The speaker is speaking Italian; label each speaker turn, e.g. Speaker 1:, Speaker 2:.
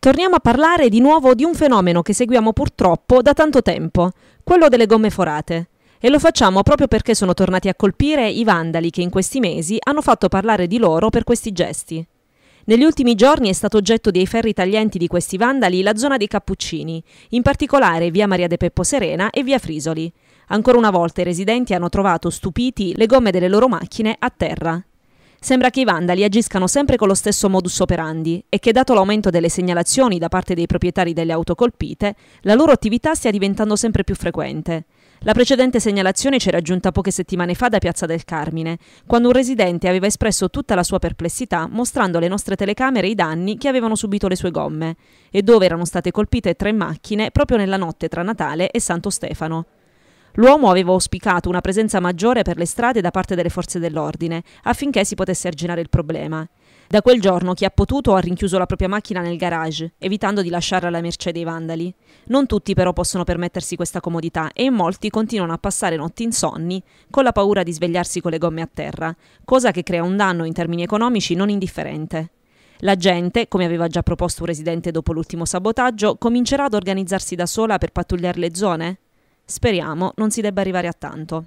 Speaker 1: Torniamo a parlare di nuovo di un fenomeno che seguiamo purtroppo da tanto tempo, quello delle gomme forate. E lo facciamo proprio perché sono tornati a colpire i vandali che in questi mesi hanno fatto parlare di loro per questi gesti. Negli ultimi giorni è stato oggetto dei ferri taglienti di questi vandali la zona dei Cappuccini, in particolare via Maria De Peppo Serena e via Frisoli. Ancora una volta i residenti hanno trovato stupiti le gomme delle loro macchine a terra. Sembra che i vandali agiscano sempre con lo stesso modus operandi e che, dato l'aumento delle segnalazioni da parte dei proprietari delle auto colpite, la loro attività stia diventando sempre più frequente. La precedente segnalazione c'era giunta poche settimane fa da Piazza del Carmine, quando un residente aveva espresso tutta la sua perplessità mostrando alle nostre telecamere i danni che avevano subito le sue gomme e dove erano state colpite tre macchine proprio nella notte tra Natale e Santo Stefano. L'uomo aveva auspicato una presenza maggiore per le strade da parte delle forze dell'ordine, affinché si potesse arginare il problema. Da quel giorno chi ha potuto ha rinchiuso la propria macchina nel garage, evitando di lasciarla alla merce dei vandali. Non tutti però possono permettersi questa comodità e in molti continuano a passare notti insonni con la paura di svegliarsi con le gomme a terra, cosa che crea un danno in termini economici non indifferente. La gente, come aveva già proposto un residente dopo l'ultimo sabotaggio, comincerà ad organizzarsi da sola per pattugliare le zone? Speriamo non si debba arrivare a tanto.